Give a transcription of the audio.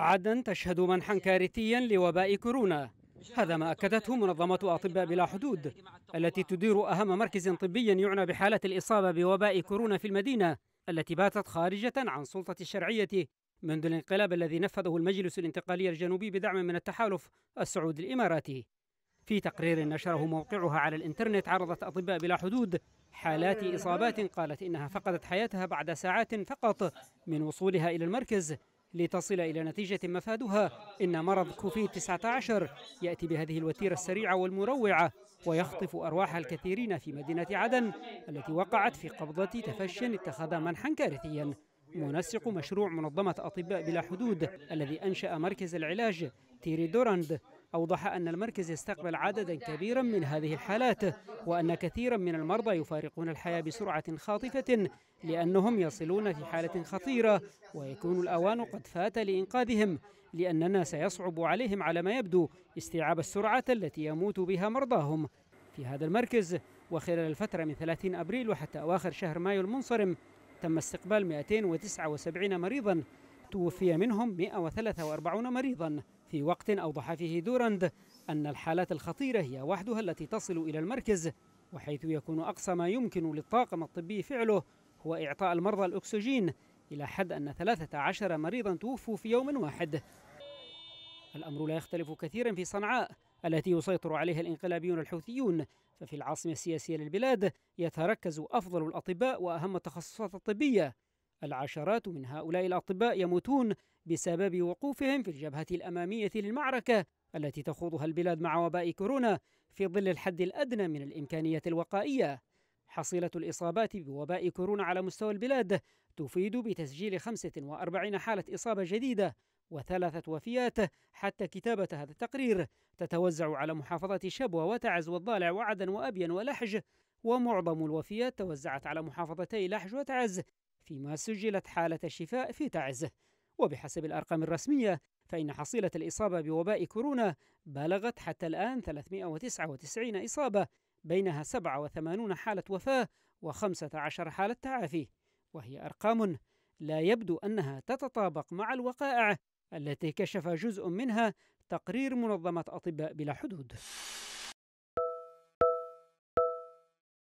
عدن تشهد منحا كارثيا لوباء كورونا هذا ما أكدته منظمة أطباء بلا حدود التي تدير أهم مركز طبي يعنى بحالة الإصابة بوباء كورونا في المدينة التي باتت خارجة عن سلطة الشرعية منذ الانقلاب الذي نفذه المجلس الانتقالي الجنوبي بدعم من التحالف السعودي الإماراتي في تقرير نشره موقعها على الإنترنت عرضت أطباء بلا حدود حالات إصابات قالت إنها فقدت حياتها بعد ساعات فقط من وصولها إلى المركز لتصل إلى نتيجة مفادها إن مرض كوفيد 19 يأتي بهذه الوتيرة السريعة والمروعة ويخطف أرواح الكثيرين في مدينة عدن التي وقعت في قبضة تفشي اتخذ منحا كارثيا منسق مشروع منظمة أطباء بلا حدود الذي أنشأ مركز العلاج تيري دوراند أوضح أن المركز يستقبل عددا كبيرا من هذه الحالات وأن كثيرا من المرضى يفارقون الحياة بسرعة خاطفة لأنهم يصلون في حالة خطيرة ويكون الأوان قد فات لإنقاذهم لأننا سيصعب عليهم على ما يبدو استيعاب السرعة التي يموت بها مرضاهم في هذا المركز وخلال الفترة من 30 أبريل وحتى أواخر شهر مايو المنصرم تم استقبال 279 مريضا توفي منهم 143 مريضا في وقت أوضح فيه دورند أن الحالات الخطيرة هي وحدها التي تصل إلى المركز وحيث يكون أقصى ما يمكن للطاقم الطبي فعله هو إعطاء المرضى الأكسجين إلى حد أن 13 مريضا توفوا في يوم واحد الأمر لا يختلف كثيرا في صنعاء التي يسيطر عليها الانقلابيون الحوثيون ففي العاصمة السياسية للبلاد يتركز أفضل الأطباء وأهم التخصصات الطبية العشرات من هؤلاء الأطباء يموتون بسبب وقوفهم في الجبهة الأمامية للمعركة التي تخوضها البلاد مع وباء كورونا في ظل الحد الأدنى من الإمكانية الوقائية حصيلة الإصابات بوباء كورونا على مستوى البلاد تفيد بتسجيل 45 حالة إصابة جديدة وثلاثة وفيات حتى كتابة هذا التقرير تتوزع على محافظة شبوة وتعز والضالع وعدن وأبين ولحج ومعظم الوفيات توزعت على محافظتي لحج وتعز فيما سجلت حالة شفاء في تعزه وبحسب الأرقام الرسمية فإن حصيلة الإصابة بوباء كورونا بلغت حتى الآن 399 إصابة بينها 87 حالة وفاة و15 حالة تعافي وهي أرقام لا يبدو أنها تتطابق مع الوقائع التي كشف جزء منها تقرير منظمة أطباء بلا حدود